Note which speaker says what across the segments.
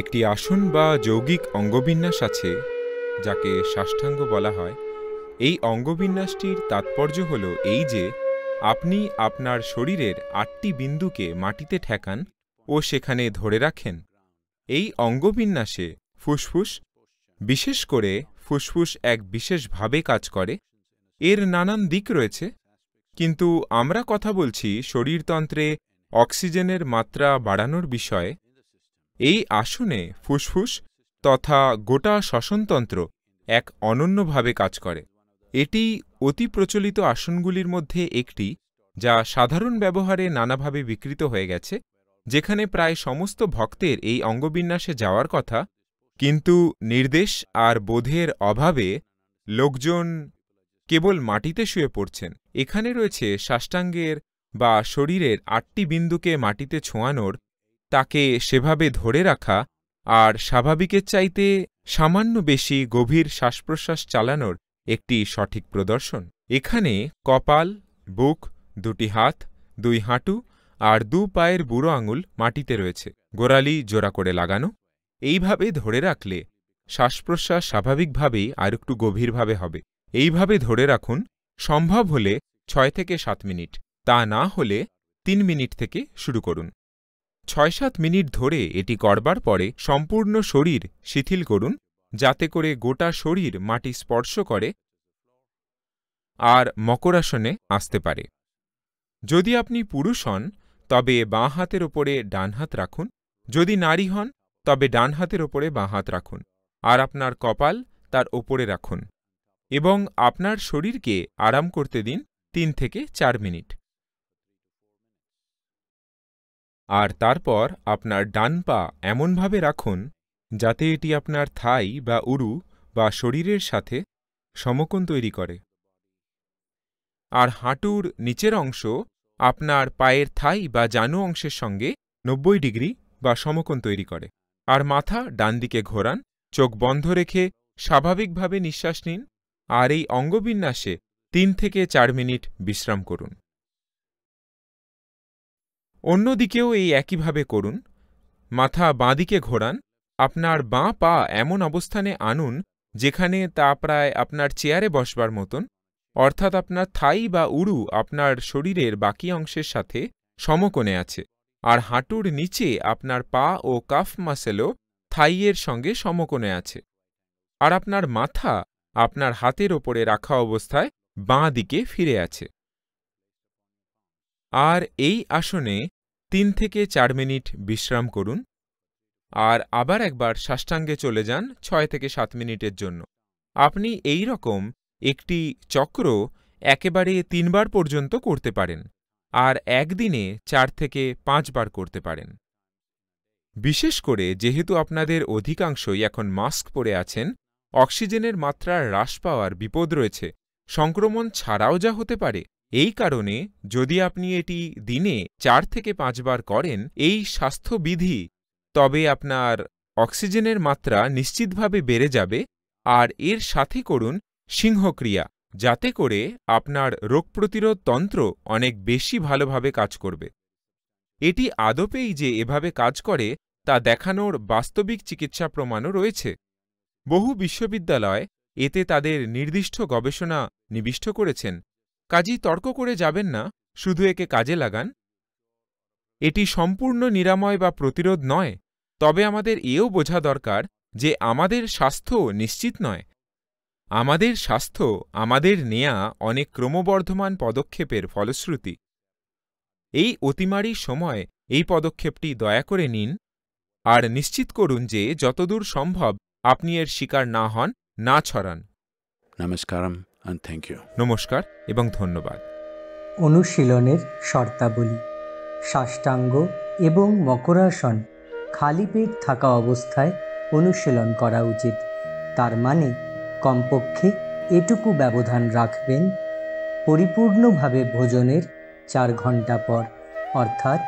Speaker 1: একটি আসন বা যৌগিক অঙ্গবিন্যাস আছে যাকে সাষ্টাঙ্গ বলা হয় এই অঙ্গবিন্যাসটির তাৎপর্য হল এই যে আপনি আপনার শরীরের আটটি বিন্দুকে মাটিতে ঠেকান ও সেখানে ধরে রাখেন এই অঙ্গবিন্যাসে ফুসফুস বিশেষ করে ফুসফুস এক বিশেষভাবে কাজ করে এর নানান দিক রয়েছে কিন্তু আমরা কথা বলছি শরীরতন্ত্রে অক্সিজেনের মাত্রা বাড়ানোর বিষয়ে এই আসনে ফুসফুস তথা গোটা শ্বসনতন্ত্র এক অনন্যভাবে কাজ করে এটি অতি প্রচলিত আসনগুলির মধ্যে একটি যা সাধারণ ব্যবহারে নানাভাবে বিকৃত হয়ে গেছে যেখানে প্রায় সমস্ত ভক্তের এই অঙ্গবিন্যাসে যাওয়ার কথা কিন্তু নির্দেশ আর বোধের অভাবে লোকজন কেবল মাটিতে শুয়ে পড়ছেন এখানে রয়েছে সাষ্টাঙ্গের বা শরীরের আটটি বিন্দুকে মাটিতে ছোঁয়ানোর তাকে সেভাবে ধরে রাখা আর স্বাভাবিকের চাইতে সামান্য বেশি গভীর শ্বাসপ্রশ্বাস চালানোর একটি সঠিক প্রদর্শন এখানে কপাল বুক দুটি হাত দুই হাঁটু আর দু পায়ের বুড়ো আঙুল মাটিতে রয়েছে গোড়ালি জোড়া করে লাগানো এইভাবে ধরে রাখলে শ্বাসপ্রশ্বাস স্বাভাবিকভাবেই আরেকটু গভীরভাবে হবে এইভাবে ধরে রাখুন সম্ভব হলে ছয় থেকে সাত মিনিট তা না হলে তিন মিনিট থেকে শুরু করুন ছয় সাত মিনিট ধরে এটি করবার পরে সম্পূর্ণ শরীর শিথিল করুন যাতে করে গোটা শরীর মাটি স্পর্শ করে আর মকরাসনে আসতে পারে যদি আপনি পুরুষ হন তবে বাঁ হাতের ওপরে ডান হাত রাখুন যদি নারী হন তবে ডান হাতের ওপরে বাঁ হাত রাখুন আর আপনার কপাল তার ওপরে রাখুন এবং আপনার শরীরকে আরাম করতে দিন তিন থেকে চার মিনিট আর তারপর আপনার ডান পা এমনভাবে রাখুন যাতে এটি আপনার থাই বা উরু বা শরীরের সাথে সমকোণ তৈরি করে আর হাঁটুর নিচের অংশ আপনার পায়ের থাই বা জানু অংশের সঙ্গে নব্বই ডিগ্রি বা সমকোণ তৈরি করে আর মাথা ডান দিকে ঘোরান চোখ বন্ধ রেখে স্বাভাবিকভাবে নিঃশ্বাস নিন আর এই অঙ্গবিন্যাসে তিন থেকে চার মিনিট বিশ্রাম করুন অন্যদিকেও এই একইভাবে করুন মাথা বাঁদিকে ঘোরান আপনার বাঁ পা এমন অবস্থানে আনুন যেখানে তা প্রায় আপনার চেয়ারে বসবার মতন অর্থাৎ আপনার থাই বা উড়ু আপনার শরীরের বাকি অংশের সাথে সমকোণে আছে আর হাঁটুর নিচে আপনার পা ও কাফ মাসেলও থাইয়ের সঙ্গে সমকোণে আছে আর আপনার মাথা আপনার হাতের ওপরে রাখা অবস্থায় বাঁ দিকে ফিরে আছে আর এই আসনে তিন থেকে চার মিনিট বিশ্রাম করুন আর আবার একবার সাষ্টাঙ্গে চলে যান ছয় থেকে সাত মিনিটের জন্য আপনি এই রকম একটি চক্র একেবারে তিনবার পর্যন্ত করতে পারেন আর একদিনে চার থেকে পাঁচবার করতে পারেন বিশেষ করে যেহেতু আপনাদের অধিকাংশই এখন মাস্ক পরে আছেন অক্সিজেনের মাত্রা হ্রাস পাওয়ার বিপদ রয়েছে সংক্রমণ ছাড়াও যা হতে পারে এই কারণে যদি আপনি এটি দিনে চার থেকে পাঁচবার করেন এই স্বাস্থ্যবিধি তবে আপনার অক্সিজেনের মাত্রা নিশ্চিতভাবে বেড়ে যাবে আর এর সাথে করুন সিংহক্রিয়া যাতে করে আপনার রোগ প্রতিরোধ তন্ত্র অনেক বেশি ভালোভাবে কাজ করবে এটি আদপেই যে এভাবে কাজ করে তা দেখানোর বাস্তবিক চিকিৎসা প্রমাণও রয়েছে বহু বিশ্ববিদ্যালয় এতে তাদের নির্দিষ্ট গবেষণা নিবিষ্ট করেছেন কাজী তর্ক করে যাবেন না শুধু একে কাজে লাগান এটি সম্পূর্ণ নিরাময় বা প্রতিরোধ নয় তবে আমাদের এও বোঝা দরকার যে আমাদের স্বাস্থ্য নিশ্চিত নয় আমাদের স্বাস্থ্য আমাদের নেয়া অনেক ক্রমবর্ধমান পদক্ষেপের ফলশ্রুতি এই অতিমারির সময় এই পদক্ষেপটি দয়া করে নিন আর নিশ্চিত করুন যে যতদূর সম্ভব আপনি এর শিকার না হন না ছড়ান নমস্কারম অ্যান্ড থ্যাংক ইউ নমস্কার এবং ধন্যবাদ
Speaker 2: অনুশীলনের শর্তাবলী সাষ্টাঙ্গ এবং মকরাসন খালি পেট থাকা অবস্থায় অনুশীলন করা উচিত তার মানে কমপক্ষে এটুকু ব্যবধান রাখবেন পরিপূর্ণভাবে ভোজনের চার ঘন্টা পর অর্থাৎ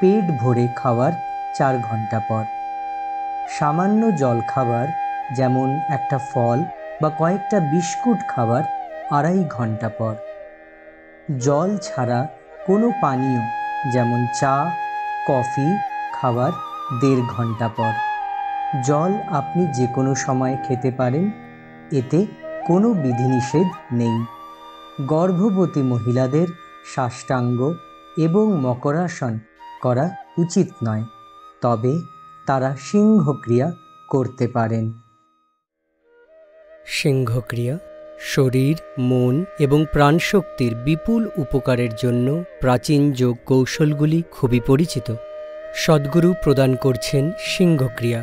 Speaker 2: পেট ভরে খাওয়ার চার ঘন্টা পর সামান্য জল খাবার যেমন একটা ফল বা কয়েকটা বিস্কুট খাবার আড়াই ঘন্টা পর জল ছাড়া কোনো পানীয় যেমন চা কফি খাবার দেড় ঘন্টা পর জল আপনি যে কোনো সময় খেতে পারেন এতে কোনো বিধিনিষেধ নেই গর্ভবতী মহিলাদের সাষ্টাঙ্গ এবং মকরাসন করা উচিত নয় তবে তারা সিংহক্রিয়া করতে পারেন সিংহক্রিয়া শরীর মন এবং প্রাণশক্তির বিপুল উপকারের জন্য প্রাচীন যোগ কৌশলগুলি খুবই পরিচিত সদ্গুরু প্রদান করছেন সিংহক্রিয়া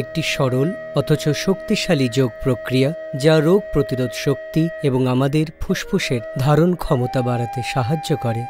Speaker 2: একটি সরল অথচ শক্তিশালী যোগ প্রক্রিয়া যা রোগ প্রতিরোধ শক্তি এবং আমাদের ফুসফুসের ধারণ ক্ষমতা বাড়াতে সাহায্য করে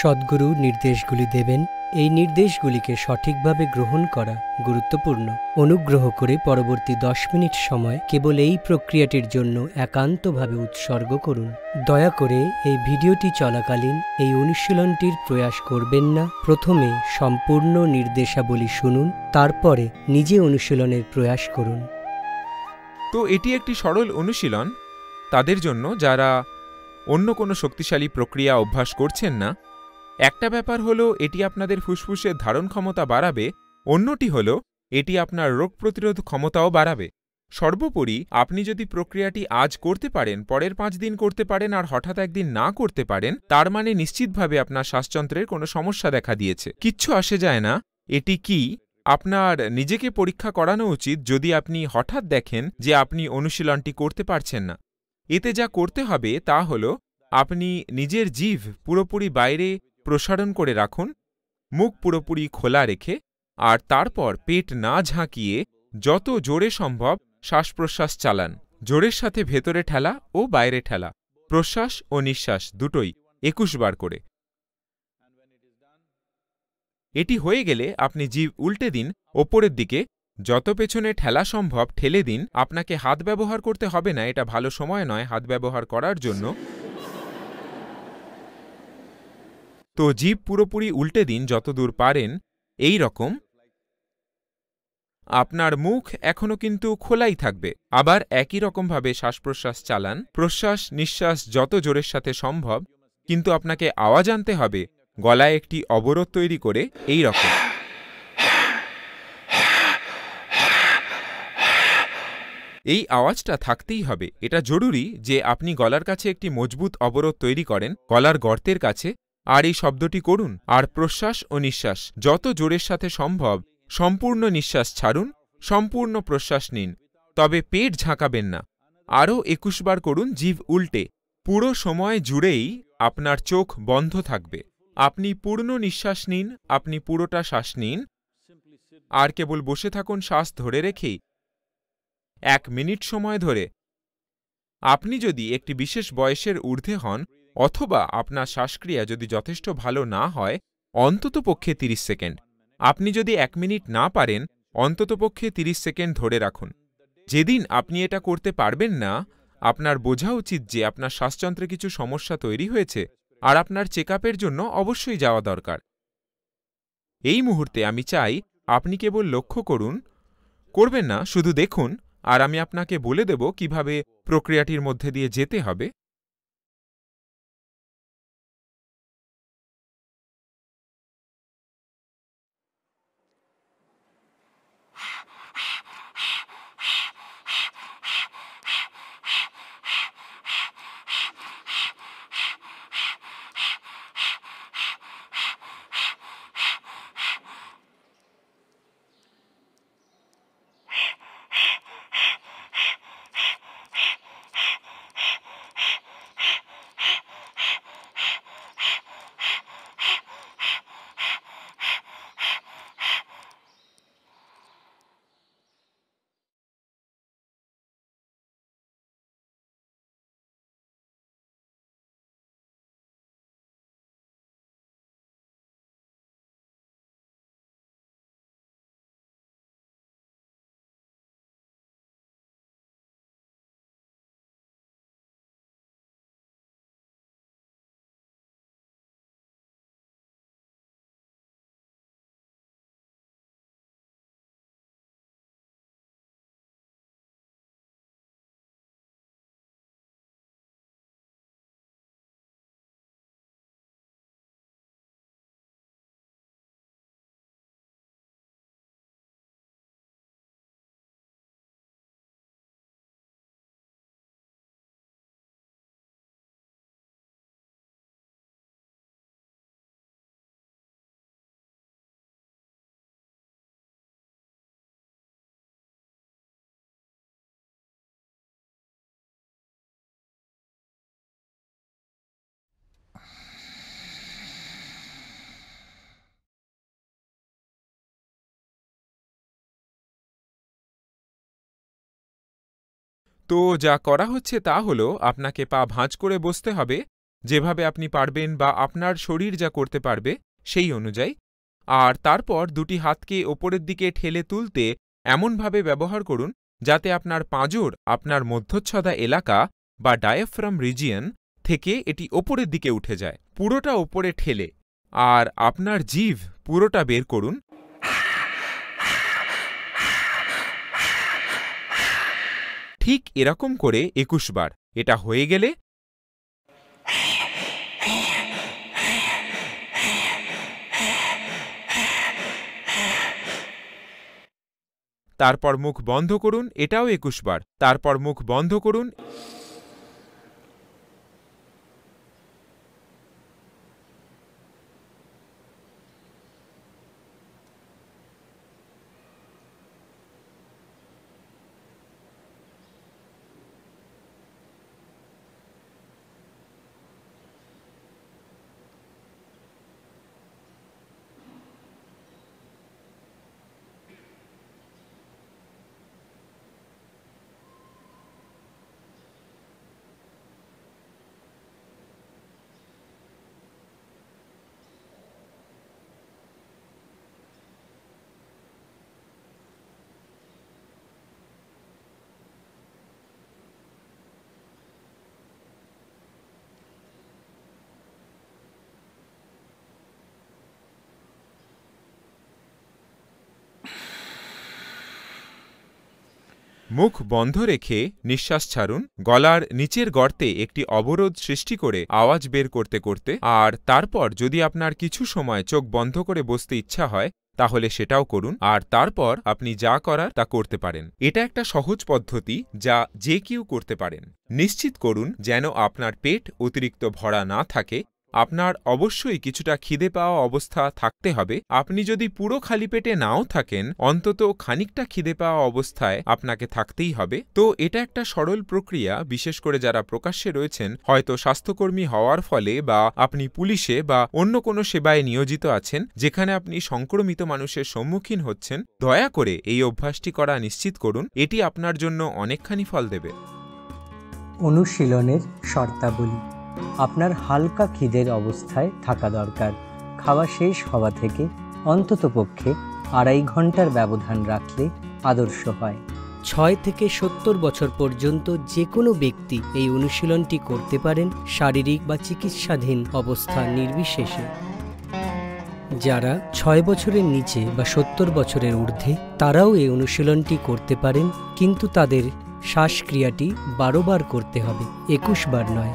Speaker 2: সদ্গুরু নির্দেশগুলি দেবেন এই নির্দেশগুলিকে সঠিকভাবে গ্রহণ করা গুরুত্বপূর্ণ অনুগ্রহ করে পরবর্তী দশ মিনিট সময় কেবল এই প্রক্রিয়াটির জন্য একান্তভাবে উৎসর্গ করুন দয়া করে এই ভিডিওটি চলাকালীন এই অনুশীলনটির প্রয়াস করবেন না প্রথমে সম্পূর্ণ নির্দেশাবলী শুনুন তারপরে নিজে অনুশীলনের প্রয়াস করুন
Speaker 1: তো এটি একটি সরল অনুশীলন তাদের জন্য যারা অন্য কোনো শক্তিশালী প্রক্রিয়া অভ্যাস করছেন না একটা ব্যাপার হলো এটি আপনাদের ফুসফুসের ধারণ ক্ষমতা বাড়াবে অন্যটি হল এটি আপনার রোগ প্রতিরোধ ক্ষমতাও বাড়াবে সর্বোপরি আপনি যদি প্রক্রিয়াটি আজ করতে পারেন পরের পাঁচ দিন করতে পারেন আর হঠাৎ একদিন না করতে পারেন তার মানে নিশ্চিতভাবে আপনার শ্বাসযন্ত্রের কোনো সমস্যা দেখা দিয়েছে কিচ্ছু আসে যায় না এটি কি আপনার নিজেকে পরীক্ষা করানো উচিত যদি আপনি হঠাৎ দেখেন যে আপনি অনুশীলনটি করতে পারছেন না এতে যা করতে হবে তা হল আপনি নিজের জীব পুরোপুরি বাইরে প্রসারণ করে রাখুন মুখ পুরোপুরি খোলা রেখে আর তারপর পেট না ঝাঁকিয়ে যত জোরে সম্ভব শ্বাস প্রশ্বাস চালান জোরের সাথে ভেতরে ঠেলা ও বাইরে ঠেলা প্রশ্বাস ও নিঃশ্বাস দুটোই একুশ বার করে এটি হয়ে গেলে আপনি জীব উল্টে দিন ওপরের দিকে যত পেছনে ঠেলা সম্ভব ঠেলে দিন আপনাকে হাত ব্যবহার করতে হবে না এটা ভালো সময় নয় হাত ব্যবহার করার জন্য তো জীব পুরোপুরি উল্টে দিন যতদূর পারেন এই রকম আপনার মুখ এখনও কিন্তু খোলাই থাকবে আবার একই রকমভাবে শ্বাস প্রশ্বাস চালান প্রশ্বাস নিঃশ্বাস যত জোরের সাথে সম্ভব কিন্তু আপনাকে আওয়াজ আনতে হবে গলায় একটি অবরোধ তৈরি করে এই রকম এই আওয়াজটা থাকতেই হবে এটা জরুরি যে আপনি গলার কাছে একটি মজবুত অবরোধ তৈরি করেন গলার গর্তের কাছে আর এই শব্দটি করুন আর প্রশ্বাস ও নিঃশ্বাস যত জোরের সাথে সম্ভব সম্পূর্ণ নিঃশ্বাস ছাড়ুন সম্পূর্ণ প্রশ্বাস নিন তবে পেট ঝাঁকাবেন না আরও একুশ বার করুন জীব উল্টে পুরো সময় জুড়েই আপনার চোখ বন্ধ থাকবে আপনি পূর্ণ নিঃশ্বাস নিন আপনি পুরোটা শ্বাস নিন আর কেবল বসে থাকুন শ্বাস ধরে রেখেই এক মিনিট সময় ধরে আপনি যদি একটি বিশেষ বয়সের ঊর্ধ্বে হন অথবা আপনার শ্বাসক্রিয়া যদি যথেষ্ট ভালো না হয় অন্ততপক্ষে তিরিশ সেকেন্ড আপনি যদি এক মিনিট না পারেন অন্ততপক্ষে তিরিশ সেকেন্ড ধরে রাখুন যেদিন আপনি এটা করতে পারবেন না আপনার বোঝা উচিত যে আপনার শ্বাসযন্ত্রে কিছু সমস্যা তৈরি হয়েছে আর আপনার চেক জন্য অবশ্যই যাওয়া দরকার এই মুহূর্তে আমি চাই আপনি কেবল লক্ষ্য করুন করবেন না শুধু দেখুন আর আমি আপনাকে বলে দেব কিভাবে প্রক্রিয়াটির মধ্যে দিয়ে যেতে হবে তো যা করা হচ্ছে তা হল আপনাকে পা ভাঁজ করে বসতে হবে যেভাবে আপনি পারবেন বা আপনার শরীর যা করতে পারবে সেই অনুযায়ী আর তারপর দুটি হাতকে ওপরের দিকে ঠেলে তুলতে এমনভাবে ব্যবহার করুন যাতে আপনার পাঁজর আপনার মধ্যচ্ছদা এলাকা বা ডায়াফ্রাম রিজিয়ন থেকে এটি ওপরের দিকে উঠে যায় পুরোটা ওপরে ঠেলে আর আপনার জিভ পুরোটা বের করুন ঠিক এরকম করে একুশ বার এটা হয়ে গেলে তারপর মুখ বন্ধ করুন এটাও একুশ বার তারপর মুখ বন্ধ করুন মুখ বন্ধ রেখে নিঃশ্বাস ছাড়ুন গলার নিচের গর্তে একটি অবরোধ সৃষ্টি করে আওয়াজ বের করতে করতে আর তারপর যদি আপনার কিছু সময় চোখ বন্ধ করে বসতে ইচ্ছা হয় তাহলে সেটাও করুন আর তারপর আপনি যা করার তা করতে পারেন এটা একটা সহজ পদ্ধতি যা যে কেউ করতে পারেন নিশ্চিত করুন যেন আপনার পেট অতিরিক্ত ভরা না থাকে আপনার অবশ্যই কিছুটা খিদে পাওয়া অবস্থা থাকতে হবে আপনি যদি পুরো খালি পেটে নাও থাকেন অন্তত খানিকটা খিদে পাওয়া অবস্থায় আপনাকে থাকতেই হবে তো এটা একটা সরল প্রক্রিয়া বিশেষ করে যারা প্রকাশ্যে রয়েছেন হয়তো স্বাস্থ্যকর্মী হওয়ার ফলে বা আপনি পুলিশে বা অন্য কোনো সেবায় নিয়োজিত আছেন যেখানে আপনি সংক্রমিত মানুষের সম্মুখীন হচ্ছেন দয়া করে এই অভ্যাসটি করা নিশ্চিত করুন এটি আপনার জন্য অনেকখানি ফল দেবে
Speaker 2: অনুশীলনের শর্তাবলী আপনার হালকা খিদের অবস্থায় থাকা দরকার খাওয়া শেষ হওয়া থেকে অন্ততপক্ষে আড়াই ঘন্টার ব্যবধান রাখলে আদর্শ হয় ছয় থেকে সত্তর বছর পর্যন্ত যে কোনো ব্যক্তি এই অনুশীলনটি করতে পারেন শারীরিক বা চিকিৎসাধীন অবস্থা নির্বিশেষে যারা ছয় বছরের নিচে বা সত্তর বছরের ঊর্ধ্বে তারাও এই অনুশীলনটি করতে পারেন কিন্তু তাদের শ্বাসক্রিয়াটি বারোবার করতে হবে একুশ বার নয়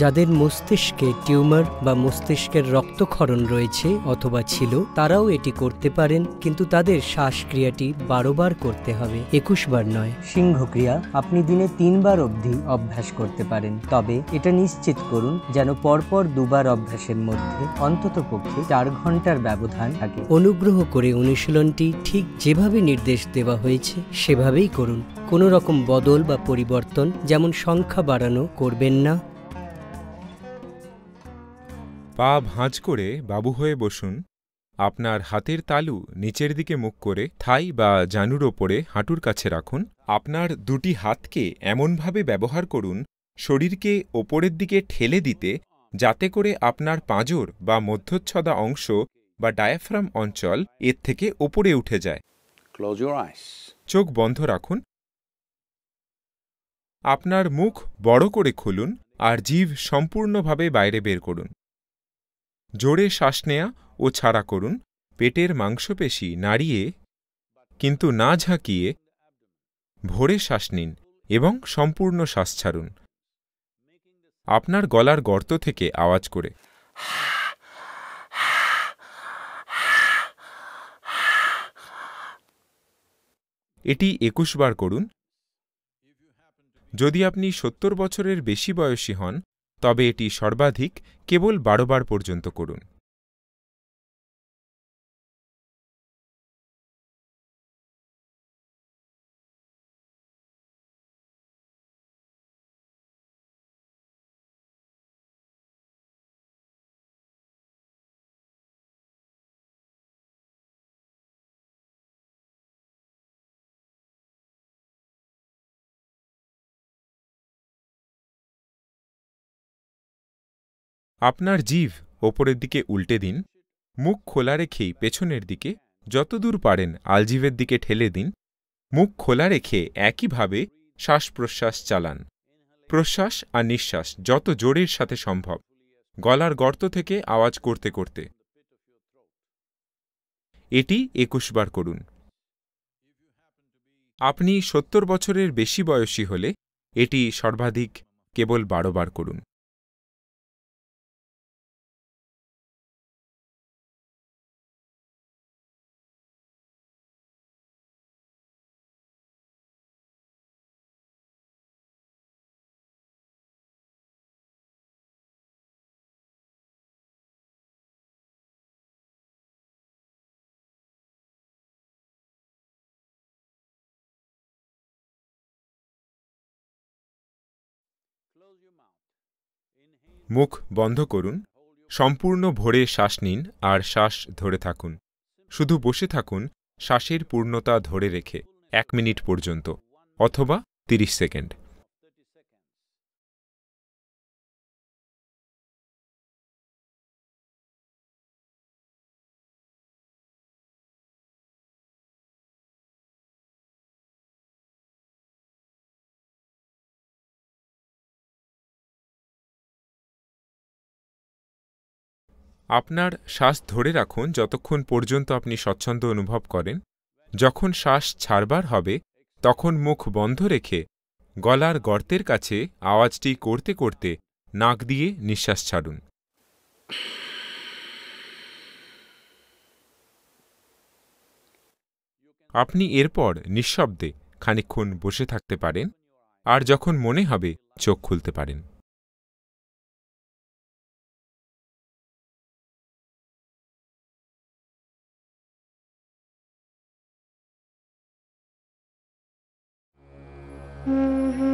Speaker 2: যাদের মস্তিষ্কে টিউমার বা মস্তিষ্কের রক্তক্ষরণ রয়েছে অথবা ছিল তারাও এটি করতে পারেন কিন্তু তাদের শ্বাসক্রিয়াটি বারোবার করতে হবে একুশ বার নয় সিংহক্রিয়া আপনি দিনে তিনবার অবধি অভ্যাস করতে পারেন তবে এটা নিশ্চিত করুন যেন পরপর দুবার অভ্যাসের মধ্যে অন্তত পক্ষে চার ঘন্টার ব্যবধান থাকে অনুগ্রহ করে অনুশীলনটি ঠিক যেভাবে নির্দেশ দেওয়া হয়েছে সেভাবেই করুন কোনো রকম বদল বা পরিবর্তন যেমন সংখ্যা বাড়ানো করবেন না
Speaker 1: পা ভাঁজ করে বাবু হয়ে বসুন আপনার হাতের তালু নিচের দিকে মুখ করে থাই বা জানুর ওপরে হাঁটুর কাছে রাখুন আপনার দুটি হাতকে এমনভাবে ব্যবহার করুন শরীরকে ওপরের দিকে ঠেলে দিতে যাতে করে আপনার পাঁজর বা মধ্যচ্ছদা অংশ বা ডায়াফ্রাম অঞ্চল এর থেকে ওপরে উঠে যায় চোখ বন্ধ রাখুন আপনার মুখ বড় করে খুলুন আর জীব সম্পূর্ণভাবে বাইরে বের করুন জোরে শ্বাস নেয়া ও ছাড়া করুন পেটের মাংসপেশি নাড়িয়ে কিন্তু না ঝাঁকিয়ে ভরে শ্বাস নিন এবং সম্পূর্ণ শ্বাস ছাড়ুন আপনার গলার গর্ত থেকে আওয়াজ করে এটি একুশ বার করুন যদি আপনি সত্তর বছরের বেশি বয়সী হন তবে এটি সর্বাধিক কেবল বারো বার পর্যন্ত করুন আপনার জিভ ওপরের দিকে উল্টে দিন মুখ খোলা রেখেই পেছনের দিকে যতদূর পারেন আলজিভের দিকে ঠেলে দিন মুখ খোলা রেখে একইভাবে শ্বাস প্রশ্বাস চালান প্রশ্বাস আর নিঃশ্বাস যত জোরের সাথে সম্ভব গলার গর্ত থেকে আওয়াজ করতে করতে এটি একুশ বার করুন আপনি সত্তর বছরের বেশি বয়সী হলে এটি সর্বাধিক কেবল বারো বার করুন মুখ বন্ধ করুন সম্পূর্ণ ভরে শ্বাস নিন আর শ্বাস ধরে থাকুন শুধু বসে থাকুন শ্বাসের পূর্ণতা ধরে রেখে এক মিনিট পর্যন্ত অথবা তিরিশ সেকেন্ড আপনার শ্বাস ধরে রাখুন যতক্ষণ পর্যন্ত আপনি স্বচ্ছন্দ অনুভব করেন যখন শ্বাস ছাড়বার হবে তখন মুখ বন্ধ রেখে গলার গর্তের কাছে আওয়াজটি করতে করতে নাক দিয়ে নিঃশ্বাস ছাড়ুন আপনি এরপর নিঃশব্দে খানিক্ষণ বসে থাকতে পারেন আর যখন মনে হবে চোখ খুলতে পারেন Mm-hmm.